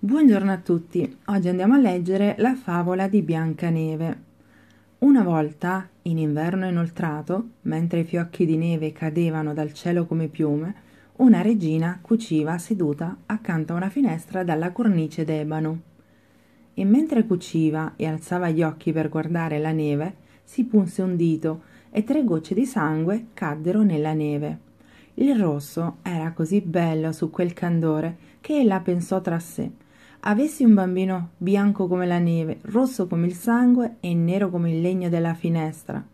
Buongiorno a tutti, oggi andiamo a leggere la favola di Biancaneve. Una volta, in inverno inoltrato, mentre i fiocchi di neve cadevano dal cielo come piume, una regina cuciva seduta accanto a una finestra dalla cornice d'ebano. E mentre cuciva e alzava gli occhi per guardare la neve, si punse un dito e tre gocce di sangue caddero nella neve. Il rosso era così bello su quel candore che ella pensò tra sé Avessi un bambino bianco come la neve, rosso come il sangue e nero come il legno della finestra.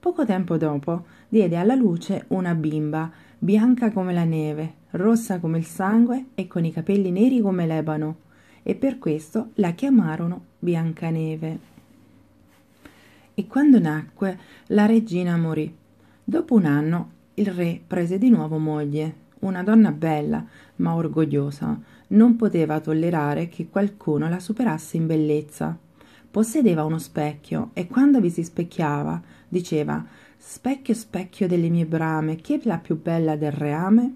Poco tempo dopo diede alla luce una bimba, bianca come la neve, rossa come il sangue e con i capelli neri come l'ebano, e per questo la chiamarono Biancaneve. E quando nacque, la regina morì. Dopo un anno il re prese di nuovo moglie, una donna bella ma orgogliosa, non poteva tollerare che qualcuno la superasse in bellezza. Possedeva uno specchio e quando vi si specchiava diceva Specchio, specchio delle mie brame, chi è la più bella del reame?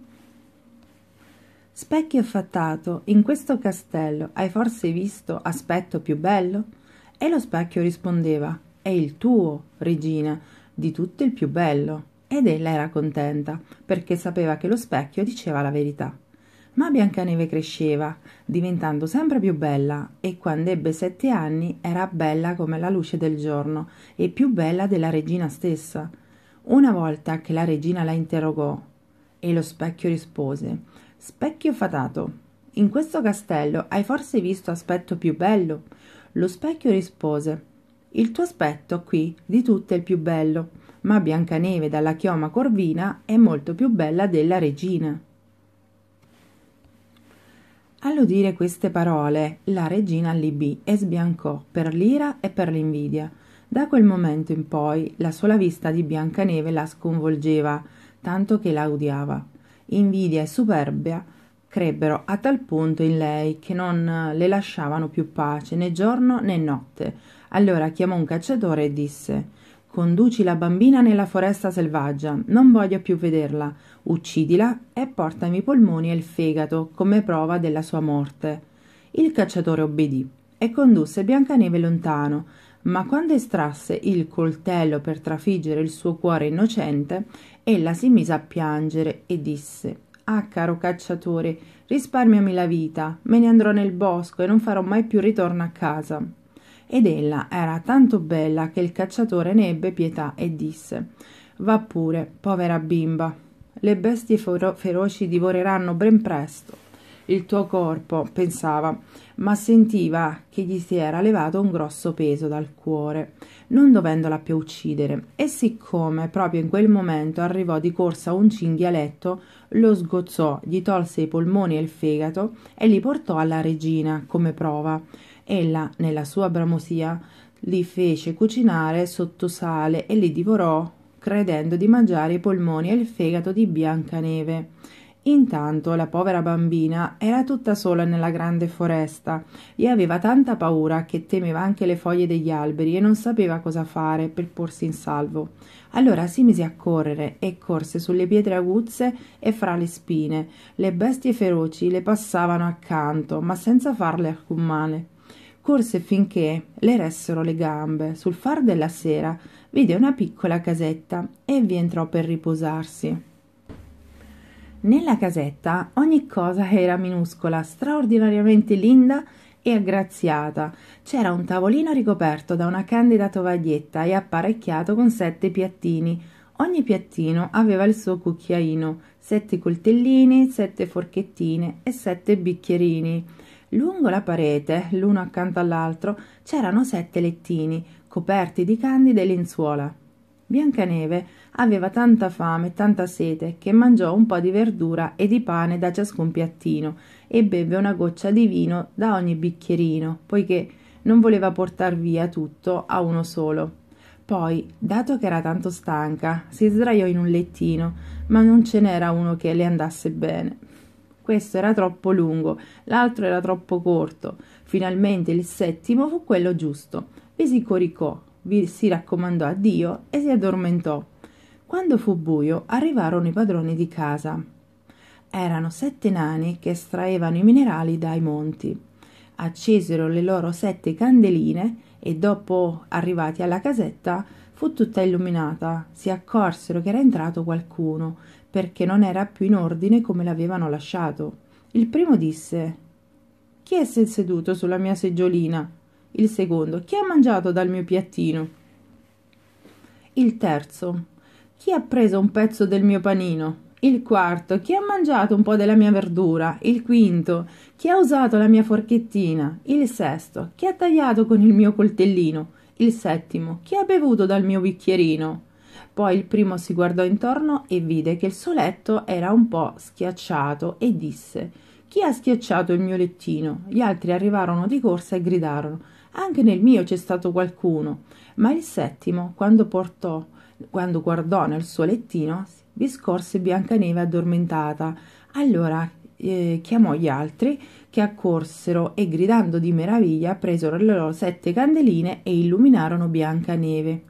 Specchio affattato, in questo castello hai forse visto aspetto più bello? E lo specchio rispondeva È il tuo, regina, di tutto il più bello. Ed ella era contenta, perché sapeva che lo specchio diceva la verità. Ma Biancaneve cresceva, diventando sempre più bella, e quando ebbe sette anni era bella come la luce del giorno e più bella della regina stessa. Una volta che la regina la interrogò, e lo specchio rispose: Specchio fatato, in questo castello hai forse visto aspetto più bello? Lo specchio rispose: Il tuo aspetto qui di tutte è il più bello, ma Biancaneve dalla chioma corvina è molto più bella della regina. All'udire queste parole, la regina allibì e sbiancò per l'ira e per l'invidia. Da quel momento in poi la sola vista di Biancaneve la sconvolgeva, tanto che la odiava. Invidia e superbia crebbero a tal punto in lei che non le lasciavano più pace né giorno né notte. Allora chiamò un cacciatore e disse Conduci la bambina nella foresta selvaggia, non voglio più vederla, uccidila e portami i polmoni e il fegato come prova della sua morte. Il cacciatore obbedì e condusse Biancaneve lontano, ma quando estrasse il coltello per trafiggere il suo cuore innocente, ella si mise a piangere e disse Ah, caro cacciatore, risparmiami la vita, me ne andrò nel bosco e non farò mai più ritorno a casa ed ella era tanto bella che il cacciatore ne ebbe pietà e disse va pure povera bimba le bestie fero- feroci divoreranno ben presto il tuo corpo pensava ma sentiva che gli si era levato un grosso peso dal cuore non dovendola più uccidere e siccome proprio in quel momento arrivò di corsa un cinghialetto lo sgozzò gli tolse i polmoni e il fegato e li portò alla regina come prova ella nella sua bramosia li fece cucinare sotto sale e li divorò credendo di mangiare i polmoni e il fegato di Biancaneve. Intanto la povera bambina era tutta sola nella grande foresta e aveva tanta paura che temeva anche le foglie degli alberi e non sapeva cosa fare per porsi in salvo. Allora si mise a correre e corse sulle pietre aguzze e fra le spine. Le bestie feroci le passavano accanto, ma senza farle alcun male corse finché le ressero le gambe sul far della sera vide una piccola casetta e vi entrò per riposarsi nella casetta ogni cosa era minuscola straordinariamente linda e aggraziata c'era un tavolino ricoperto da una candida tovaglietta e apparecchiato con sette piattini Ogni piattino aveva il suo cucchiaino, sette coltellini, sette forchettine e sette bicchierini. Lungo la parete, l'uno accanto all'altro, c'erano sette lettini, coperti di candide lenzuola. Biancaneve aveva tanta fame e tanta sete che mangiò un po' di verdura e di pane da ciascun piattino e beve una goccia di vino da ogni bicchierino, poiché non voleva portar via tutto a uno solo. Poi, dato che era tanto stanca, si sdraiò in un lettino, ma non ce n'era uno che le andasse bene questo era troppo lungo, l'altro era troppo corto. Finalmente il settimo fu quello giusto. Vi si coricò, vi si raccomandò a Dio e si addormentò. Quando fu buio arrivarono i padroni di casa. Erano sette nani che estraevano i minerali dai monti. Accesero le loro sette candeline e dopo arrivati alla casetta fu tutta illuminata. Si accorsero che era entrato qualcuno, perché non era più in ordine come l'avevano lasciato. Il primo disse Chi è seduto sulla mia seggiolina? Il secondo Chi ha mangiato dal mio piattino? Il terzo Chi ha preso un pezzo del mio panino? Il quarto Chi ha mangiato un po' della mia verdura? Il quinto Chi ha usato la mia forchettina? Il sesto Chi ha tagliato con il mio coltellino? Il settimo Chi ha bevuto dal mio bicchierino? Poi il primo si guardò intorno e vide che il suo letto era un po' schiacciato e disse Chi ha schiacciato il mio lettino? Gli altri arrivarono di corsa e gridarono Anche nel mio c'è stato qualcuno. Ma il settimo, quando, portò, quando guardò nel suo lettino, vi scorse Biancaneve addormentata. Allora eh, chiamò gli altri che accorsero e gridando di meraviglia presero le loro sette candeline e illuminarono Biancaneve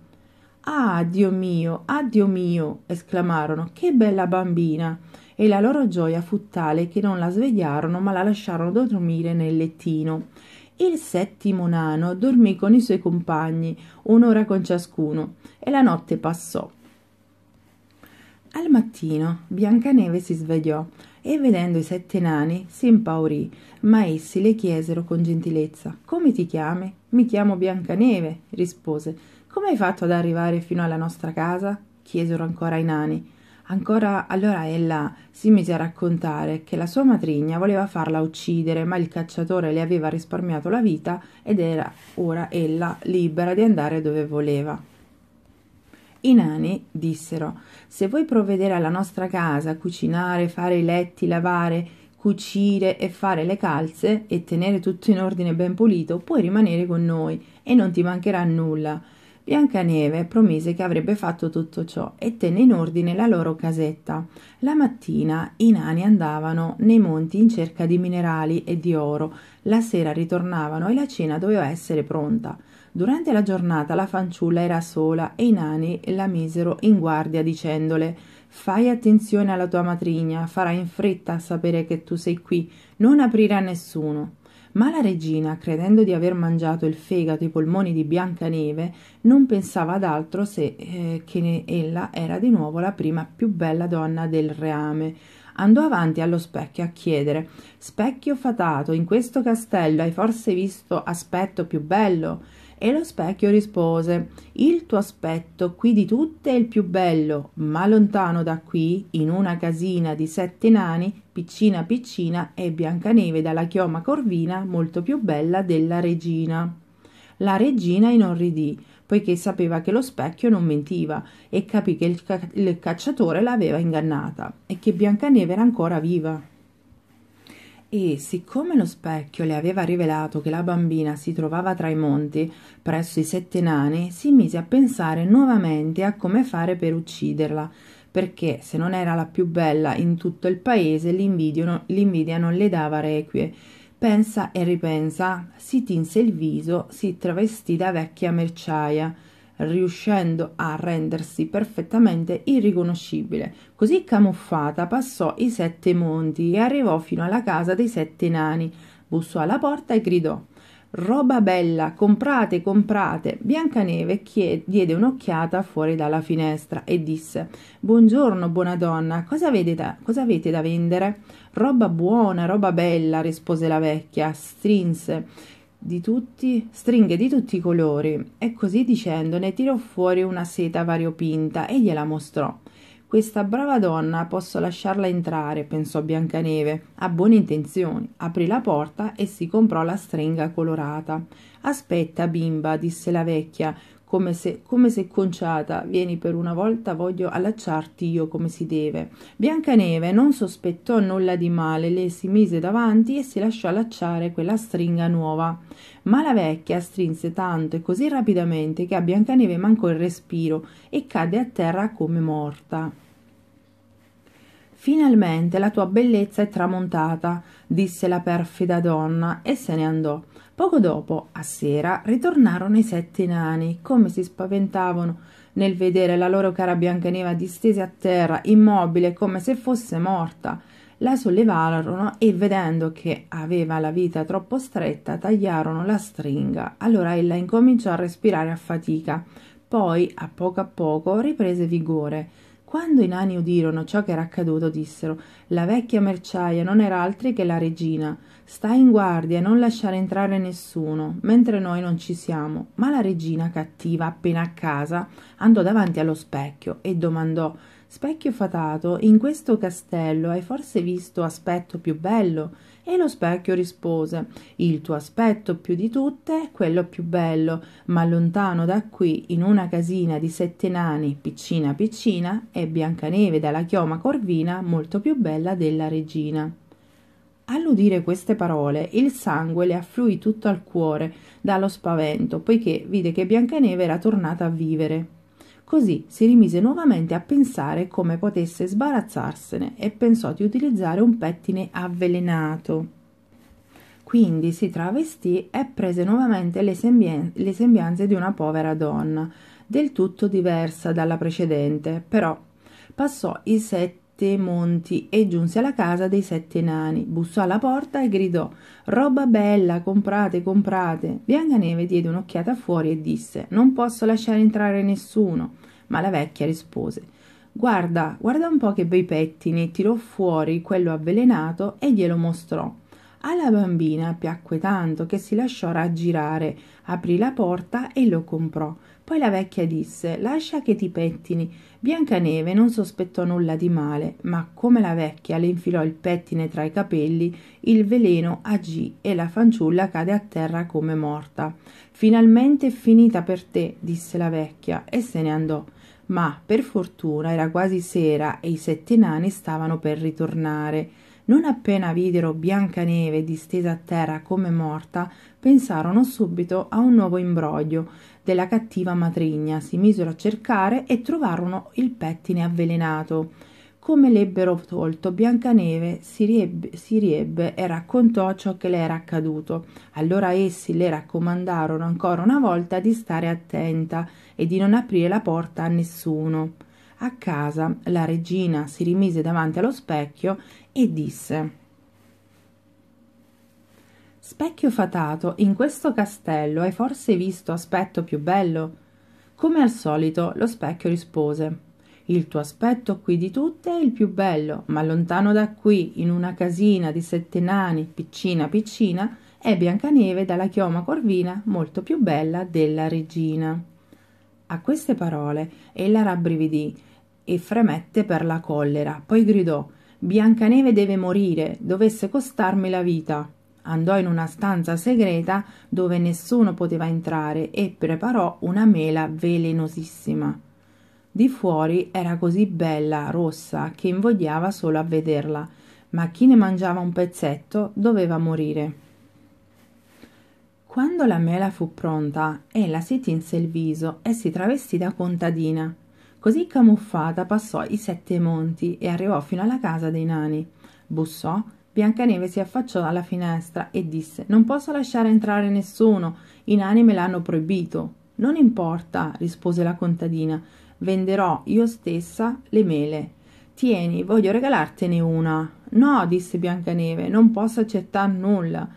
ah dio mio ah dio mio esclamarono che bella bambina e la loro gioia fu tale che non la svegliarono ma la lasciarono dormire nel lettino il settimo nano dormì con i suoi compagni un'ora con ciascuno e la notte passò al mattino Biancaneve si svegliò e vedendo i sette nani si impaurì, ma essi le chiesero con gentilezza Come ti chiami? Mi chiamo Biancaneve, rispose come hai fatto ad arrivare fino alla nostra casa chiesero ancora i nani ancora allora ella si mise a raccontare che la sua matrigna voleva farla uccidere ma il cacciatore le aveva risparmiato la vita ed era ora ella libera di andare dove voleva i nani dissero se vuoi provvedere alla nostra casa cucinare fare i letti lavare cucire e fare le calze e tenere tutto in ordine ben pulito puoi rimanere con noi e non ti mancherà nulla Biancaneve promise che avrebbe fatto tutto ciò e tenne in ordine la loro casetta. La mattina i nani andavano nei monti in cerca di minerali e di oro, la sera ritornavano e la cena doveva essere pronta. Durante la giornata la fanciulla era sola e i nani la misero in guardia dicendole Fai attenzione alla tua matrigna, farà in fretta a sapere che tu sei qui, non aprire a nessuno. Ma la regina, credendo di aver mangiato il fegato e i polmoni di Biancaneve, non pensava ad altro se eh, che ella era di nuovo la prima più bella donna del reame. Andò avanti allo specchio a chiedere Specchio fatato, in questo castello hai forse visto aspetto più bello? E lo specchio rispose Il tuo aspetto qui di tutte è il più bello, ma lontano da qui, in una casina di sette nani, piccina piccina, è Biancaneve dalla chioma corvina, molto più bella della regina. La regina inorridì, poiché sapeva che lo specchio non mentiva, e capì che il, ca- il cacciatore l'aveva ingannata, e che Biancaneve era ancora viva e siccome lo specchio le aveva rivelato che la bambina si trovava tra i monti presso i sette nani si mise a pensare nuovamente a come fare per ucciderla perché se non era la più bella in tutto il paese l'invidia non le dava requie pensa e ripensa si tinse il viso si travestì da vecchia merciaia riuscendo a rendersi perfettamente irriconoscibile. Così camuffata passò i sette monti e arrivò fino alla casa dei sette nani. Bussò alla porta e gridò Roba bella, comprate, comprate. Biancaneve chied- diede un'occhiata fuori dalla finestra e disse Buongiorno, buona donna, cosa avete, da- cosa avete da vendere? Roba buona, roba bella, rispose la vecchia, strinse di tutti, stringhe di tutti i colori e così dicendo ne tirò fuori una seta variopinta e gliela mostrò. Questa brava donna posso lasciarla entrare, pensò Biancaneve. Ha buone intenzioni. Aprì la porta e si comprò la stringa colorata. Aspetta, bimba, disse la vecchia, come se, come se conciata, vieni per una volta, voglio allacciarti io come si deve. Biancaneve non sospettò nulla di male, le si mise davanti e si lasciò allacciare quella stringa nuova. Ma la vecchia strinse tanto e così rapidamente che a Biancaneve mancò il respiro e cadde a terra come morta. Finalmente la tua bellezza è tramontata, disse la perfida donna e se ne andò. Poco dopo, a sera, ritornarono i sette nani, come si spaventavano nel vedere la loro cara Biancaneve distesa a terra, immobile come se fosse morta. La sollevarono e vedendo che aveva la vita troppo stretta, tagliarono la stringa. Allora ella incominciò a respirare a fatica, poi a poco a poco riprese vigore quando i nani udirono ciò che era accaduto, dissero La vecchia merciaia non era altri che la regina. Sta in guardia e non lasciare entrare nessuno, mentre noi non ci siamo. Ma la regina, cattiva, appena a casa, andò davanti allo specchio e domandò Specchio fatato, in questo castello hai forse visto aspetto più bello? E lo specchio rispose Il tuo aspetto più di tutte è quello più bello, ma lontano da qui, in una casina di sette nani, piccina piccina, è Biancaneve dalla chioma corvina molto più bella della regina. All'udire queste parole il sangue le affluì tutto al cuore dallo spavento, poiché vide che Biancaneve era tornata a vivere. Così si rimise nuovamente a pensare come potesse sbarazzarsene e pensò di utilizzare un pettine avvelenato. Quindi si travestì e prese nuovamente le, sembien- le sembianze di una povera donna, del tutto diversa dalla precedente, però passò i sette sette monti e giunse alla casa dei sette nani. Bussò alla porta e gridò: Roba bella, comprate, comprate. Biancaneve diede un'occhiata fuori e disse: Non posso lasciare entrare nessuno. Ma la vecchia rispose: Guarda, guarda un po' che bei pettini. Tirò fuori quello avvelenato e glielo mostrò. Alla bambina piacque tanto che si lasciò raggirare, aprì la porta e lo comprò. Poi la vecchia disse Lascia che ti pettini. Biancaneve non sospettò nulla di male, ma come la vecchia le infilò il pettine tra i capelli, il veleno agì e la fanciulla cade a terra come morta. Finalmente è finita per te, disse la vecchia, e se ne andò. Ma per fortuna era quasi sera e i sette nani stavano per ritornare. Non appena videro Biancaneve distesa a terra come morta, pensarono subito a un nuovo imbroglio della cattiva matrigna, si misero a cercare e trovarono il pettine avvelenato. Come l'ebbero tolto, Biancaneve si riebbe, si riebbe e raccontò ciò che le era accaduto. Allora essi le raccomandarono ancora una volta di stare attenta e di non aprire la porta a nessuno. A casa la regina si rimise davanti allo specchio e disse Specchio fatato, in questo castello hai forse visto aspetto più bello? Come al solito lo specchio rispose Il tuo aspetto qui di tutte è il più bello, ma lontano da qui, in una casina di sette nani, piccina piccina, è Biancaneve dalla chioma corvina molto più bella della regina. A queste parole ella rabbrividì e fremette per la collera, poi gridò Biancaneve deve morire, dovesse costarmi la vita. Andò in una stanza segreta dove nessuno poteva entrare e preparò una mela velenosissima. Di fuori era così bella, rossa, che invogliava solo a vederla, ma chi ne mangiava un pezzetto doveva morire. Quando la mela fu pronta, ella si tinse il viso e si travestì da contadina. Così camuffata passò i sette monti e arrivò fino alla casa dei nani. Bussò, Biancaneve si affacciò alla finestra e disse Non posso lasciare entrare nessuno, i nani me l'hanno proibito. Non importa, rispose la contadina, venderò io stessa le mele. Tieni, voglio regalartene una. No, disse Biancaneve, non posso accettare nulla.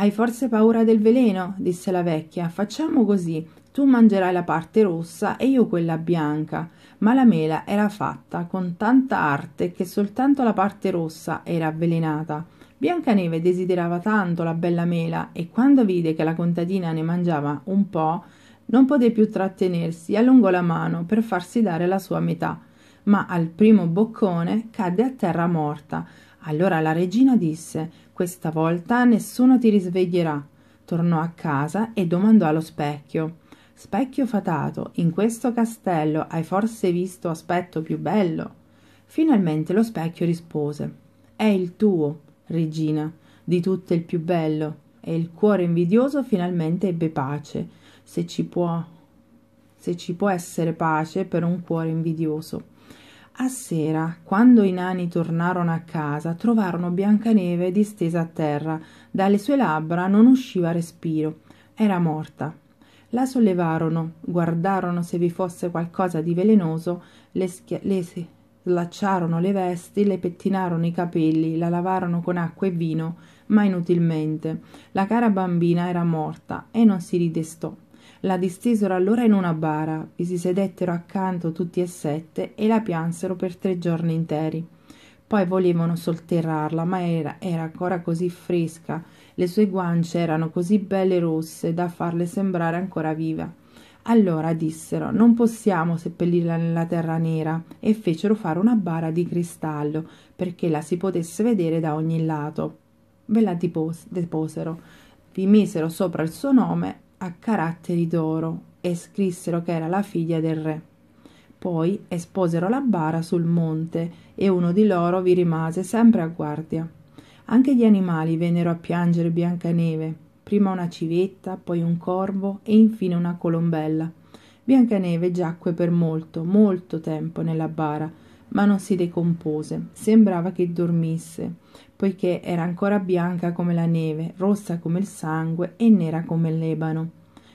Hai forse paura del veleno? disse la vecchia. Facciamo così. Tu mangerai la parte rossa e io quella bianca. Ma la mela era fatta con tanta arte che soltanto la parte rossa era avvelenata. Biancaneve desiderava tanto la bella mela e quando vide che la contadina ne mangiava un po', non poté più trattenersi e allungò la mano per farsi dare la sua metà. Ma al primo boccone cadde a terra morta, allora la regina disse questa volta nessuno ti risveglierà tornò a casa e domandò allo specchio specchio fatato in questo castello hai forse visto aspetto più bello finalmente lo specchio rispose è il tuo regina di tutte il più bello e il cuore invidioso finalmente ebbe pace se ci può se ci può essere pace per un cuore invidioso a sera, quando i nani tornarono a casa, trovarono Biancaneve distesa a terra. Dalle sue labbra non usciva respiro. Era morta. La sollevarono, guardarono se vi fosse qualcosa di velenoso, le, schia- le slacciarono le vesti, le pettinarono i capelli, la lavarono con acqua e vino, ma inutilmente. La cara bambina era morta e non si ridestò la distesero allora in una bara vi si sedettero accanto tutti e sette e la piansero per tre giorni interi poi volevano solterrarla ma era, era ancora così fresca le sue guance erano così belle rosse da farle sembrare ancora viva allora dissero non possiamo seppellirla nella terra nera e fecero fare una bara di cristallo perché la si potesse vedere da ogni lato. Ve la depos- deposero, vi misero sopra il suo nome a caratteri d'oro e scrissero che era la figlia del re. Poi esposero la bara sul monte e uno di loro vi rimase sempre a guardia. Anche gli animali vennero a piangere Biancaneve, prima una civetta, poi un corvo e infine una colombella. Biancaneve giacque per molto, molto tempo nella bara, ma non si decompose, sembrava che dormisse, poiché era ancora bianca come la neve, rossa come il sangue e nera come l'ebano.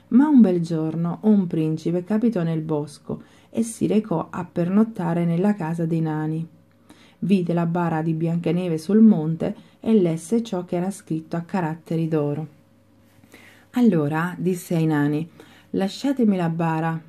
Ma un bel giorno un principe capitò nel bosco e si recò a pernottare nella casa dei nani. Vide la bara di Biancaneve sul monte e lesse ciò che era scritto a caratteri d'oro. Allora disse ai nani: Lasciatemi la bara,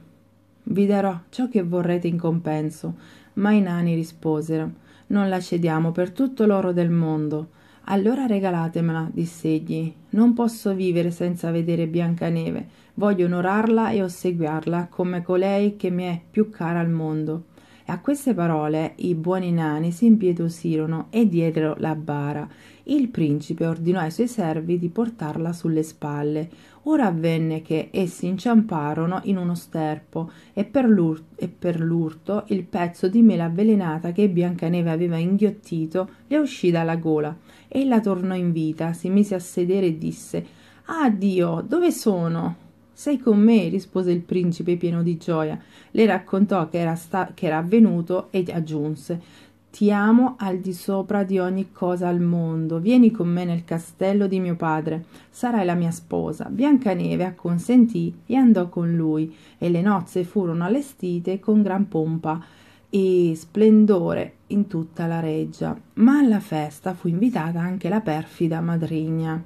vi darò ciò che vorrete in compenso. Ma i nani risposero: non la cediamo per tutto l'oro del mondo allora regalatemela disse egli. non posso vivere senza vedere biancaneve voglio onorarla e osseguiarla come colei che mi è più cara al mondo e a queste parole i buoni nani si impietosirono e diedero la bara il principe ordinò ai suoi servi di portarla sulle spalle ora avvenne che essi inciamparono in uno sterpo e per, e per l'urto il pezzo di mela avvelenata che biancaneve aveva inghiottito le uscì dalla gola ella tornò in vita si mise a sedere e disse ah dio dove sono sei con me rispose il principe pieno di gioia le raccontò che era, che era avvenuto e aggiunse ti amo al di sopra di ogni cosa al mondo. Vieni con me nel castello di mio padre, sarai la mia sposa. Biancaneve acconsentì e andò con lui, e le nozze furono allestite con gran pompa e splendore in tutta la reggia. Ma alla festa fu invitata anche la perfida madrigna.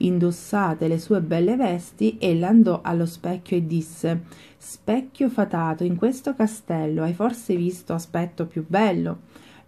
Indossate le sue belle vesti, ella andò allo specchio e disse Specchio fatato, in questo castello hai forse visto aspetto più bello?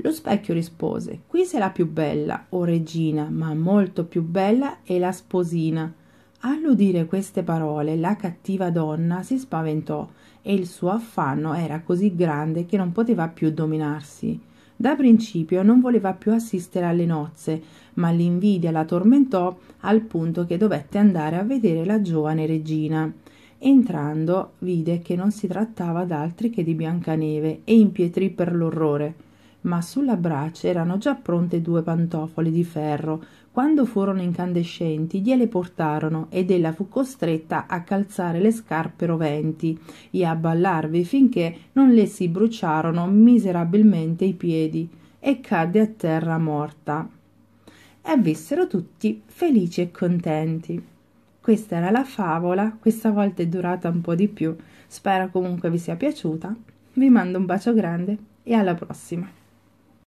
Lo specchio rispose Qui sei la più bella, o oh regina, ma molto più bella è la sposina. All'udire queste parole la cattiva donna si spaventò e il suo affanno era così grande che non poteva più dominarsi. Da principio non voleva più assistere alle nozze, ma l'invidia la tormentò al punto che dovette andare a vedere la giovane regina. Entrando, vide che non si trattava d'altri che di Biancaneve e impietrì per l'orrore ma sulla brace erano già pronte due pantofole di ferro quando furono incandescenti gliele portarono ed ella fu costretta a calzare le scarpe roventi e a ballarvi finché non le si bruciarono miserabilmente i piedi e cadde a terra morta e vissero tutti felici e contenti questa era la favola questa volta è durata un po di più spero comunque vi sia piaciuta vi mando un bacio grande e alla prossima